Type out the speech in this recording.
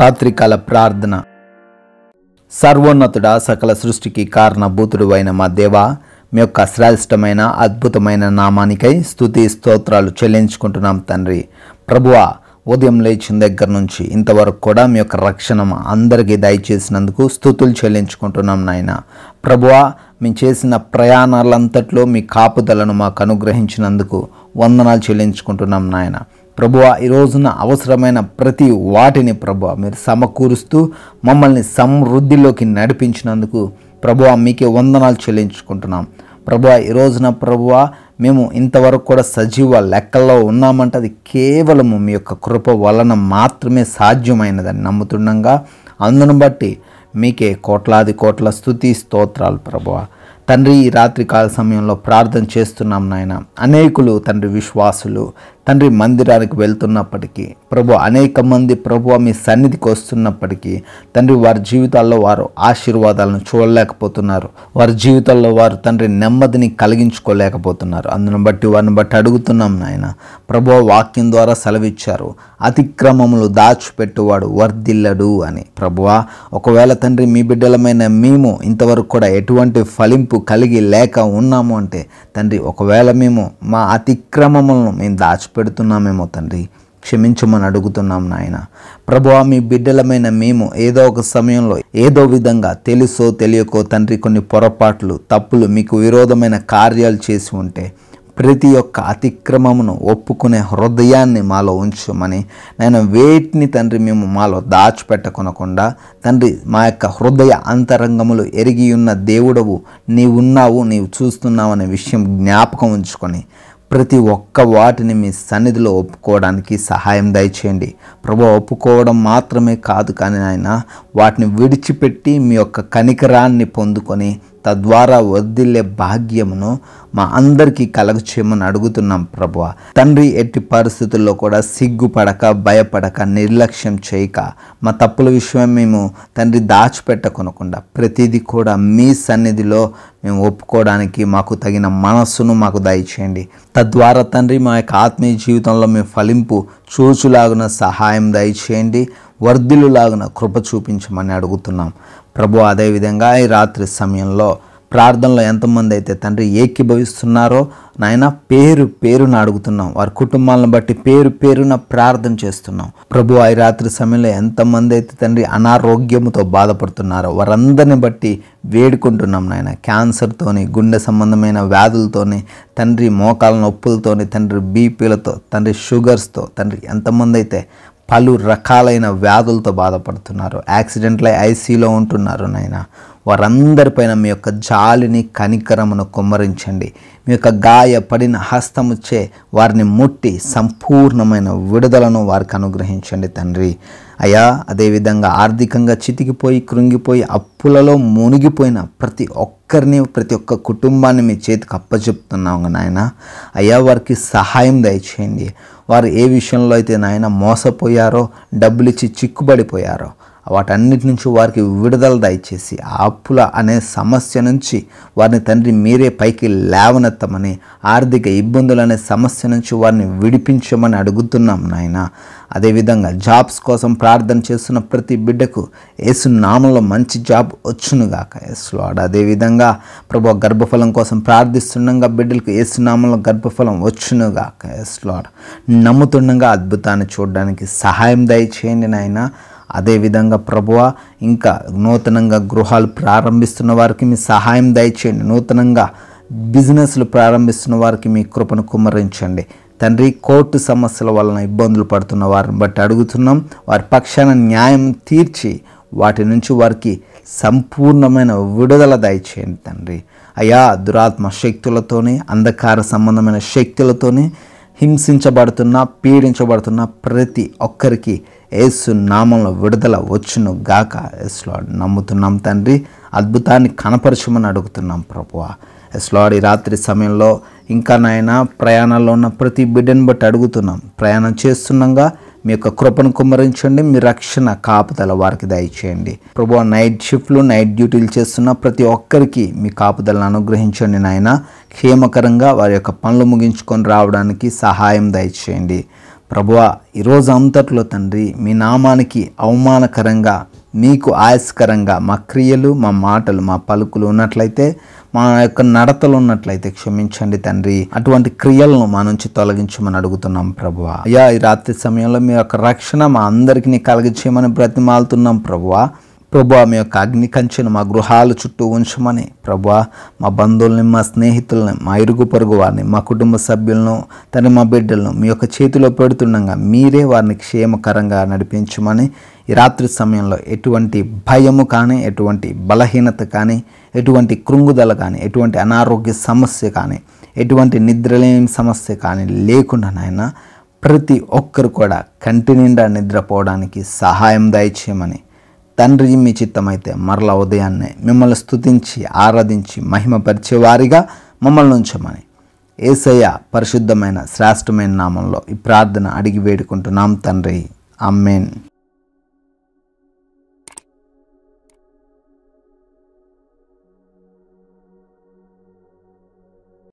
రాత్రికాల ప్రార్థన సర్వోన్నతుడ సకల సృష్టికి కారణభూతుడు అయిన మా దేవ మీ యొక్క శ్రేష్టమైన అద్భుతమైన నామానికై స్థుతి స్తోత్రాలు చెల్లించుకుంటున్నాం తండ్రి ప్రభువా ఉదయం లేచిన దగ్గర నుంచి ఇంతవరకు కూడా మీ యొక్క రక్షణ అందరికీ దయచేసినందుకు స్థుతులు చెల్లించుకుంటున్నాం నాయన ప్రభువా మేము చేసిన ప్రయాణాలంతట్లో మీ కాపుదలను మాకు అనుగ్రహించినందుకు వందనాలు చెల్లించుకుంటున్నాం నాయన ప్రభువ ఈ రోజున అవసరమైన ప్రతి వాటిని ప్రభువ మీరు సమకూరుస్తూ మమ్మల్ని సమృద్ధిలోకి నడిపించినందుకు ప్రభువ మీకే వందనాలు చెల్లించుకుంటున్నాం ప్రభు ఈ రోజున ప్రభు మేము ఇంతవరకు కూడా సజీవ లెక్కల్లో ఉన్నామంటే అది కేవలము మీ యొక్క కృప వలన మాత్రమే సాధ్యమైనదని నమ్ముతుండగా అందును బట్టి మీకే కోట్లాది కోట్ల స్థుతి స్తోత్రాలు ప్రభువ తండ్రి ఈ రాత్రికాల సమయంలో ప్రార్థన చేస్తున్నాం నాయన అనేకులు తండ్రి విశ్వాసులు తండ్రి మందిరానికి వెళ్తున్నప్పటికీ ప్రభు అనేక మంది ప్రభు మీ సన్నిధికి వస్తున్నప్పటికీ తండ్రి వారి జీవితాల్లో వారు ఆశీర్వాదాలను చూడలేకపోతున్నారు వారి జీవితాల్లో వారు తండ్రి నెమ్మదిని కలిగించుకోలేకపోతున్నారు అందును బట్టి వారిని బట్టి అడుగుతున్నాం నాయన ప్రభు వాక్యం ద్వారా సెలవిచ్చారు అతిక్రమములు దాచిపెట్టువాడు వర్ధిల్లడు అని ప్రభువా ఒకవేళ తండ్రి మీ బిడ్డలమైన మేము ఇంతవరకు కూడా ఎటువంటి ఫలింపు కలిగి లేక ఉన్నాము అంటే తండ్రి ఒకవేళ మేము మా అతిక్రమములను మేము దాచి విడిచిపెడుతున్నామేమో తండ్రి క్షమించమని అడుగుతున్నాం నాయన ప్రభువా మీ బిడ్డలమైన మేము ఏదో ఒక సమయంలో ఏదో విధంగా తెలుసో తెలియకో తండ్రి కొన్ని పొరపాట్లు తప్పులు మీకు విరోధమైన కార్యాలు చేసి ఉంటే ప్రతి ఒక్క అతిక్రమమును ఒప్పుకునే హృదయాన్ని మాలో ఉంచమని నేను వేటిని తండ్రి మేము మాలో దాచిపెట్టకొనకుండా తండ్రి మా యొక్క హృదయ అంతరంగములు ఎరిగి ఉన్న దేవుడవు నీవున్నావు నీవు చూస్తున్నావు అనే విషయం జ్ఞాపకం ఉంచుకొని ప్రతి ఒక్క వాటిని మీ సన్నిధిలో ఒప్పుకోవడానికి సహాయం దయచేయండి ప్రభు ఒప్పుకోవడం మాత్రమే కాదు కానీ ఆయన వాటిని విడిచిపెట్టి మీ యొక్క కనికరాన్ని పొందుకొని తద్వారా వర్దిల్లే భాగ్యమును మా అందరికీ కలగచేయమని అడుగుతున్నాం ప్రభు తండ్రి ఎట్టి పరిస్థితుల్లో కూడా సిగ్గుపడక భయపడక నిర్లక్ష్యం చేయక మా తప్పుల విషయం మేము తండ్రి దాచిపెట్టకొనకుండా ప్రతిదీ కూడా మీ సన్నిధిలో మేము ఒప్పుకోవడానికి మాకు తగిన మనస్సును మాకు దయచేయండి తద్వారా తండ్రి మా యొక్క ఆత్మీయ జీవితంలో మేము ఫలింపు చూచులాగున సహాయం దయచేయండి లాగున కృప చూపించమని అడుగుతున్నాం ప్రభు అదేవిధంగా ఈ రాత్రి సమయంలో ప్రార్థనలో ఎంతమంది అయితే తండ్రి ఏకీభవిస్తున్నారో నాయన పేరు పేరున అడుగుతున్నాం వారి కుటుంబాలను బట్టి పేరు పేరున ప్రార్థన చేస్తున్నాం ప్రభు ఆ రాత్రి సమయంలో ఎంతమంది అయితే తండ్రి అనారోగ్యముతో బాధపడుతున్నారో వారందరిని బట్టి వేడుకుంటున్నాం నాయన క్యాన్సర్తోని గుండె సంబంధమైన వ్యాధులతోని తండ్రి మోకాల నొప్పులతోని తండ్రి బీపీలతో తండ్రి షుగర్స్తో తండ్రి ఎంతమంది అయితే పలు రకాలైన వ్యాధులతో బాధపడుతున్నారు యాక్సిడెంట్లై ఐసీలో ఉంటున్నారు నాయన వారందరిపైన మీ యొక్క జాలిని కనికరమును కుమ్మరించండి మీ యొక్క గాయపడిన హస్తముచ్చే వారిని ముట్టి సంపూర్ణమైన విడుదలను వారికి అనుగ్రహించండి తండ్రి అయ్యా అదేవిధంగా ఆర్థికంగా చితికిపోయి కృంగిపోయి అప్పులలో మునిగిపోయిన ప్రతి ఒక్కరిని ప్రతి ఒక్క కుటుంబాన్ని మీ చేతికి అప్పచెప్తున్నాము నాయన అయ్యా వారికి సహాయం దయచేయండి వారు ఏ విషయంలో అయితే నాయన మోసపోయారో డబ్బులిచ్చి చిక్కుబడిపోయారో వాటన్నిటి నుంచి వారికి విడుదల దయచేసి ఆ అప్పుల అనే సమస్య నుంచి వారిని తండ్రి మీరే పైకి లేవనెత్తమని ఆర్థిక ఇబ్బందులు అనే సమస్య నుంచి వారిని విడిపించమని అడుగుతున్నాం నాయన అదేవిధంగా జాబ్స్ కోసం ప్రార్థన చేస్తున్న ప్రతి బిడ్డకు యేసు నామంలో మంచి జాబ్ వచ్చునుగాక లాడ్ అదేవిధంగా ప్రభు గర్భఫలం కోసం ప్రార్థిస్తుండగా బిడ్డలకు యేసు నామంలో గర్భఫలం వచ్చునుగాక లాడ్ నమ్ముతుండగా అద్భుతాన్ని చూడడానికి సహాయం దయచేయండి నాయన అదేవిధంగా ప్రభువ ఇంకా నూతనంగా గృహాలు ప్రారంభిస్తున్న వారికి మీ సహాయం దయచేయండి నూతనంగా బిజినెస్లు ప్రారంభిస్తున్న వారికి మీ కృపను కుమ్మరించండి తండ్రి కోర్టు సమస్యల వలన ఇబ్బందులు పడుతున్న వారిని బట్టి అడుగుతున్నాం వారి పక్షాన న్యాయం తీర్చి వాటి నుంచి వారికి సంపూర్ణమైన విడుదల దయచేయండి తండ్రి అయా దురాత్మ శక్తులతోనే అంధకార సంబంధమైన శక్తులతోనే హింసించబడుతున్న పీడించబడుతున్న ప్రతి ఒక్కరికి ఏసు నామంలో విడుదల వచ్చును గాక ఎస్లాడ్ నమ్ముతున్నాం తండ్రి అద్భుతాన్ని కనపరచమని అడుగుతున్నాం ఎస్ ఎస్లాడ్ ఈ రాత్రి సమయంలో ఇంకా నాయన ప్రయాణంలో ఉన్న ప్రతి బిడ్డను బట్టి అడుగుతున్నాం ప్రయాణం చేస్తుండగా మీ యొక్క కృపను కుమ్మరించండి మీ రక్షణ కాపుదల వారికి దయచేయండి ప్రభు నైట్ షిఫ్ట్లు నైట్ డ్యూటీలు చేస్తున్న ప్రతి ఒక్కరికి మీ కాపుదలను అనుగ్రహించండి నాయన క్షేమకరంగా వారి యొక్క పనులు ముగించుకొని రావడానికి సహాయం దయచేయండి ప్రభువా ఈరోజు అంతట్లో తండ్రి మీ నామానికి అవమానకరంగా మీకు ఆయస్కరంగా మా క్రియలు మా మాటలు మా పలుకులు ఉన్నట్లయితే మా యొక్క నడతలు ఉన్నట్లయితే క్షమించండి తండ్రి అటువంటి క్రియలను మా నుంచి తొలగించమని అడుగుతున్నాం ప్రభువ అయ్యా ఈ రాత్రి సమయంలో మీ యొక్క రక్షణ మా అందరికీ కలిగించమని బ్రతిమాలుతున్నాం ప్రభువా ప్రభు మీ యొక్క అగ్ని కంచెను మా గృహాల చుట్టూ ఉంచమని ప్రభా మా బంధువుల్ని మా స్నేహితులని మా ఇరుగు పొరుగు వారిని మా కుటుంబ సభ్యులను తన మా బిడ్డలను మీ యొక్క చేతిలో పెడుతుండగా మీరే వారిని క్షేమకరంగా నడిపించమని ఈ రాత్రి సమయంలో ఎటువంటి భయము కానీ ఎటువంటి బలహీనత కానీ ఎటువంటి కృంగుదల కానీ ఎటువంటి అనారోగ్య సమస్య కానీ ఎటువంటి నిద్రలేని సమస్య కానీ లేకుండా నాయన ప్రతి ఒక్కరు కూడా కంటి నిండా నిద్రపోవడానికి సహాయం దయచేయమని తండ్రి మీ చిత్తమైతే మరల ఉదయాన్నే మిమ్మల్ని స్థుతించి ఆరాధించి మహిమపరిచేవారిగా మమ్మల్ని ఉంచమని ఏసయ్య పరిశుద్ధమైన శ్రేష్టమైన నామంలో ఈ ప్రార్థన అడిగి వేడుకుంటున్నాం తండ్రి అమ్మేన్